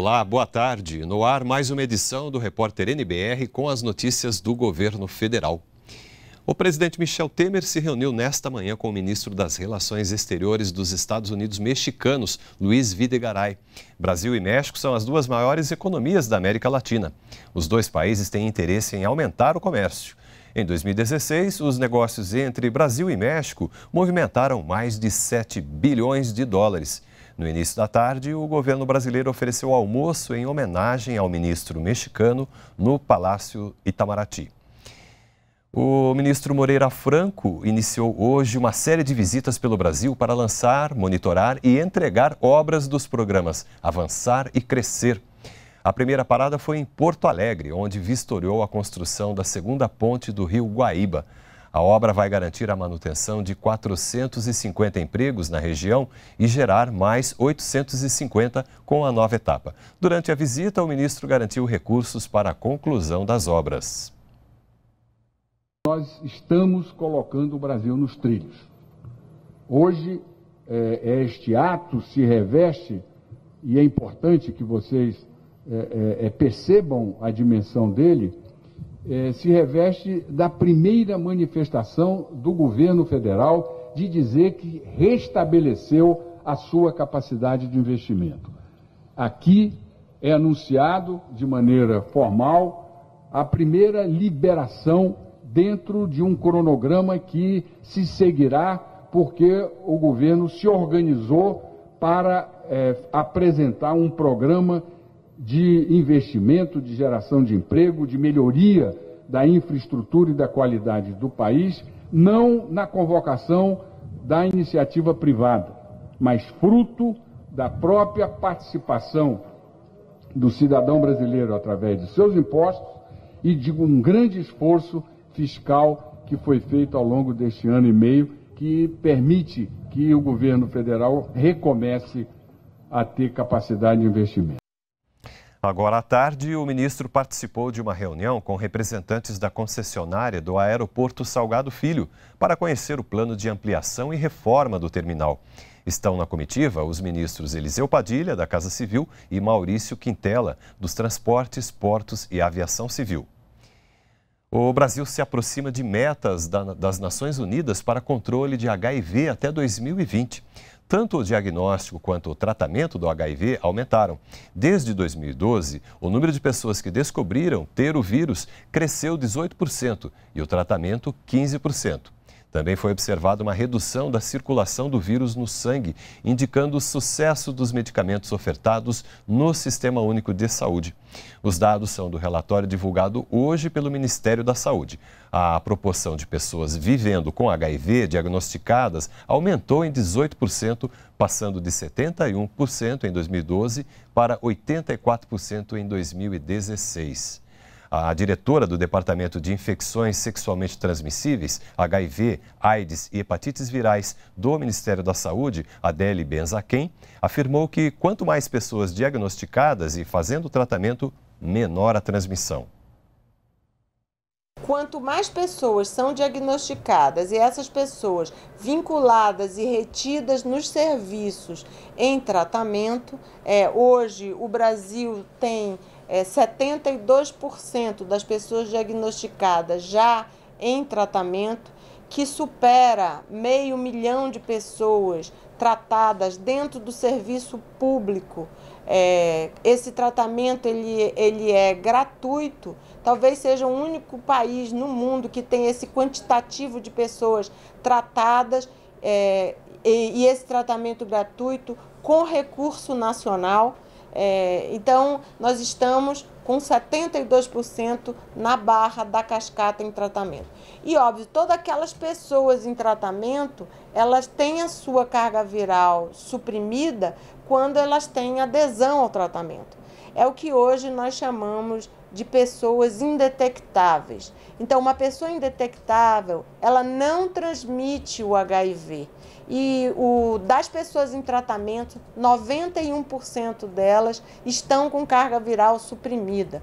Olá, boa tarde. No ar, mais uma edição do Repórter NBR com as notícias do governo federal. O presidente Michel Temer se reuniu nesta manhã com o ministro das Relações Exteriores dos Estados Unidos mexicanos, Luiz Videgaray. Brasil e México são as duas maiores economias da América Latina. Os dois países têm interesse em aumentar o comércio. Em 2016, os negócios entre Brasil e México movimentaram mais de 7 bilhões de dólares. No início da tarde, o governo brasileiro ofereceu almoço em homenagem ao ministro mexicano no Palácio Itamaraty. O ministro Moreira Franco iniciou hoje uma série de visitas pelo Brasil para lançar, monitorar e entregar obras dos programas Avançar e Crescer. A primeira parada foi em Porto Alegre, onde vistoriou a construção da segunda ponte do rio Guaíba. A obra vai garantir a manutenção de 450 empregos na região e gerar mais 850 com a nova etapa. Durante a visita, o ministro garantiu recursos para a conclusão das obras. Nós estamos colocando o Brasil nos trilhos. Hoje, é, é este ato se reveste, e é importante que vocês é, é, é percebam a dimensão dele eh, se reveste da primeira manifestação do governo federal de dizer que restabeleceu a sua capacidade de investimento. Aqui é anunciado de maneira formal a primeira liberação dentro de um cronograma que se seguirá porque o governo se organizou para eh, apresentar um programa de investimento, de geração de emprego, de melhoria da infraestrutura e da qualidade do país, não na convocação da iniciativa privada, mas fruto da própria participação do cidadão brasileiro através de seus impostos e de um grande esforço fiscal que foi feito ao longo deste ano e meio, que permite que o governo federal recomece a ter capacidade de investimento. Agora à tarde, o ministro participou de uma reunião com representantes da concessionária do Aeroporto Salgado Filho para conhecer o plano de ampliação e reforma do terminal. Estão na comitiva os ministros Eliseu Padilha, da Casa Civil, e Maurício Quintela, dos Transportes, Portos e Aviação Civil. O Brasil se aproxima de metas das Nações Unidas para controle de HIV até 2020. Tanto o diagnóstico quanto o tratamento do HIV aumentaram. Desde 2012, o número de pessoas que descobriram ter o vírus cresceu 18% e o tratamento 15%. Também foi observada uma redução da circulação do vírus no sangue, indicando o sucesso dos medicamentos ofertados no Sistema Único de Saúde. Os dados são do relatório divulgado hoje pelo Ministério da Saúde. A proporção de pessoas vivendo com HIV diagnosticadas aumentou em 18%, passando de 71% em 2012 para 84% em 2016. A diretora do Departamento de Infecções Sexualmente Transmissíveis, HIV, AIDS e Hepatites Virais do Ministério da Saúde, Adele Benzaquem, afirmou que quanto mais pessoas diagnosticadas e fazendo o tratamento, menor a transmissão quanto mais pessoas são diagnosticadas e essas pessoas vinculadas e retidas nos serviços em tratamento, é, hoje o Brasil tem é, 72% das pessoas diagnosticadas já em tratamento, que supera meio milhão de pessoas tratadas dentro do serviço público. É, esse tratamento ele, ele é gratuito Talvez seja o único país no mundo que tem esse quantitativo de pessoas tratadas é, e, e, esse tratamento gratuito com recurso nacional. É, então, nós estamos com 72% na barra da cascata em tratamento. E óbvio, todas aquelas pessoas em tratamento, elas têm a sua carga viral suprimida quando elas têm adesão ao tratamento. É o que hoje nós chamamos de pessoas indetectáveis. Então, uma pessoa indetectável, ela não transmite o HIV. E o, das pessoas em tratamento, 91% delas estão com carga viral suprimida.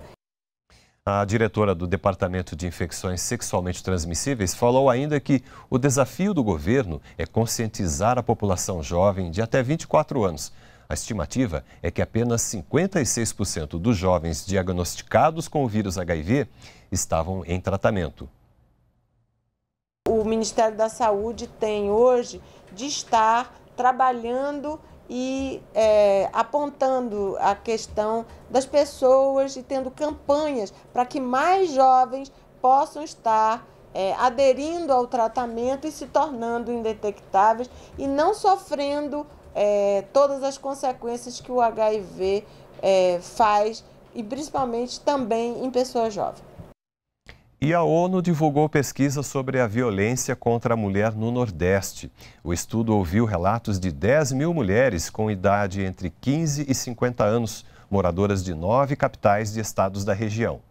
A diretora do Departamento de Infecções Sexualmente Transmissíveis falou ainda que o desafio do governo é conscientizar a população jovem de até 24 anos a estimativa é que apenas 56% dos jovens diagnosticados com o vírus HIV estavam em tratamento. O Ministério da Saúde tem hoje de estar trabalhando e é, apontando a questão das pessoas e tendo campanhas para que mais jovens possam estar é, aderindo ao tratamento e se tornando indetectáveis e não sofrendo é, todas as consequências que o HIV é, faz e principalmente também em pessoas jovens. E a ONU divulgou pesquisa sobre a violência contra a mulher no Nordeste. O estudo ouviu relatos de 10 mil mulheres com idade entre 15 e 50 anos, moradoras de nove capitais de estados da região.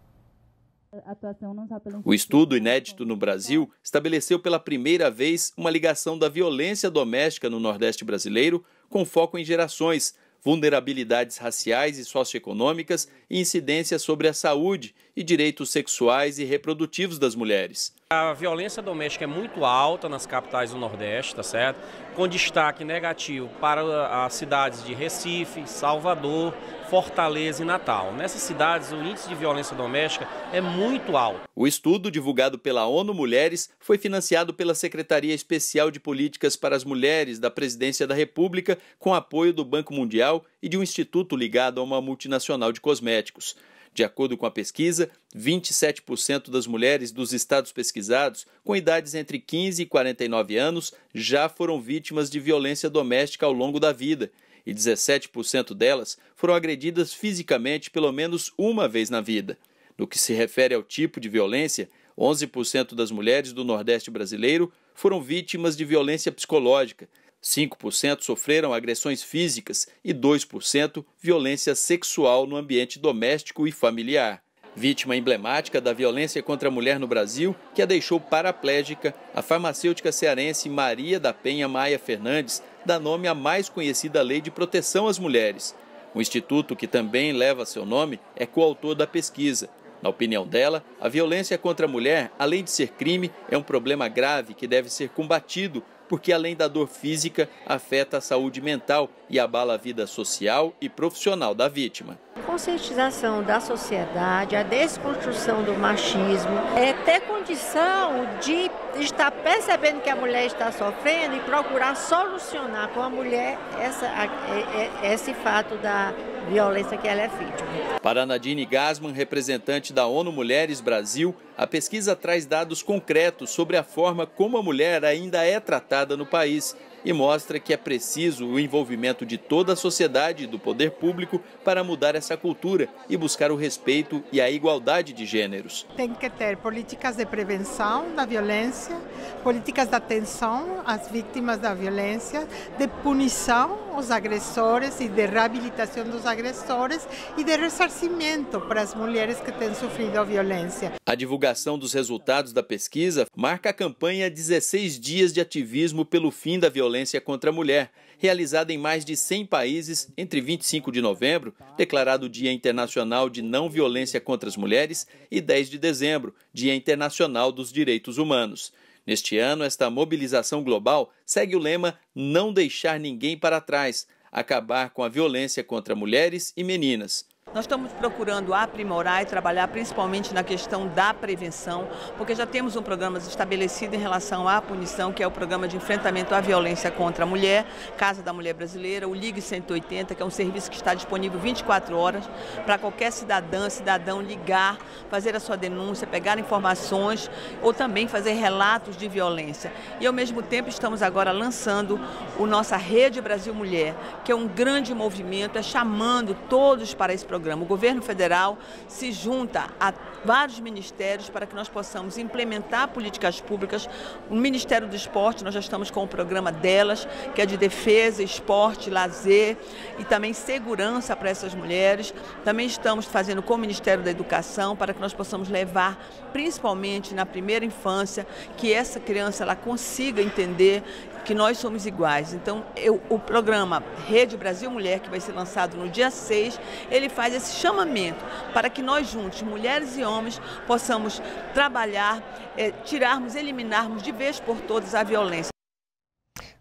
O estudo inédito no Brasil estabeleceu pela primeira vez uma ligação da violência doméstica no Nordeste brasileiro com foco em gerações, vulnerabilidades raciais e socioeconômicas e incidência sobre a saúde e direitos sexuais e reprodutivos das mulheres. A violência doméstica é muito alta nas capitais do Nordeste, tá certo? com destaque negativo para as cidades de Recife, Salvador, Fortaleza e Natal. Nessas cidades, o índice de violência doméstica é muito alto. O estudo, divulgado pela ONU Mulheres, foi financiado pela Secretaria Especial de Políticas para as Mulheres da Presidência da República, com apoio do Banco Mundial e de um instituto ligado a uma multinacional de cosméticos. De acordo com a pesquisa, 27% das mulheres dos estados pesquisados, com idades entre 15 e 49 anos, já foram vítimas de violência doméstica ao longo da vida, e 17% delas foram agredidas fisicamente pelo menos uma vez na vida. No que se refere ao tipo de violência, 11% das mulheres do Nordeste brasileiro foram vítimas de violência psicológica, 5% sofreram agressões físicas e 2% violência sexual no ambiente doméstico e familiar. Vítima emblemática da violência contra a mulher no Brasil, que a deixou paraplégica, a farmacêutica cearense Maria da Penha Maia Fernandes dá nome à mais conhecida Lei de Proteção às Mulheres. O instituto, que também leva seu nome, é coautor da pesquisa. Na opinião dela, a violência contra a mulher, além de ser crime, é um problema grave que deve ser combatido porque além da dor física, afeta a saúde mental e abala a vida social e profissional da vítima. Conscientização da sociedade, a desconstrução do machismo, é ter condição de estar percebendo que a mulher está sofrendo e procurar solucionar com a mulher essa, é, é, esse fato da violência que ela é vítima. Para Nadine Gasman, representante da ONU Mulheres Brasil, a pesquisa traz dados concretos sobre a forma como a mulher ainda é tratada no país e mostra que é preciso o envolvimento de toda a sociedade e do poder público para mudar essa cultura e buscar o respeito e a igualdade de gêneros. Tem que ter políticas de prevenção da violência, políticas de atenção às vítimas da violência, de punição os agressores e de reabilitação dos agressores e de ressarcimento para as mulheres que têm sofrido a violência. A divulgação dos resultados da pesquisa marca a campanha 16 dias de ativismo pelo fim da violência contra a mulher, realizada em mais de 100 países entre 25 de novembro, declarado Dia Internacional de Não Violência contra as Mulheres, e 10 de dezembro, Dia Internacional dos Direitos Humanos. Neste ano, esta mobilização global segue o lema Não Deixar Ninguém para Trás acabar com a violência contra mulheres e meninas. Nós estamos procurando aprimorar e trabalhar principalmente na questão da prevenção, porque já temos um programa estabelecido em relação à punição, que é o programa de enfrentamento à violência contra a mulher, Casa da Mulher Brasileira, o Ligue 180, que é um serviço que está disponível 24 horas para qualquer cidadã, cidadão ligar, fazer a sua denúncia, pegar informações ou também fazer relatos de violência. E ao mesmo tempo estamos agora lançando o nossa Rede Brasil Mulher, que é um grande movimento, é chamando todos para esse programa programa. O governo federal se junta a vários ministérios para que nós possamos implementar políticas públicas. O Ministério do Esporte, nós já estamos com o programa delas, que é de defesa, esporte, lazer e também segurança para essas mulheres. Também estamos fazendo com o Ministério da Educação para que nós possamos levar, principalmente na primeira infância, que essa criança ela consiga entender que nós somos iguais. Então, eu, o programa Rede Brasil Mulher, que vai ser lançado no dia 6, ele faz esse chamamento para que nós juntos, mulheres e homens, possamos trabalhar, é, tirarmos, eliminarmos de vez por todas a violência.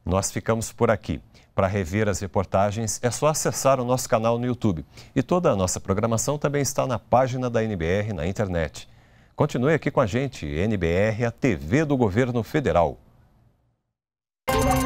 Nós ficamos por aqui. Para rever as reportagens, é só acessar o nosso canal no YouTube. E toda a nossa programação também está na página da NBR na internet. Continue aqui com a gente, NBR, a TV do Governo Federal. Bye.